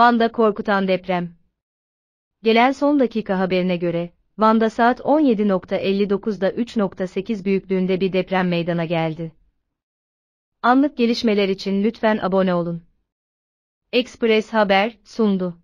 Van'da korkutan deprem. Gelen son dakika haberine göre, Van'da saat 17.59'da 3.8 büyüklüğünde bir deprem meydana geldi. Anlık gelişmeler için lütfen abone olun. Express Haber sundu.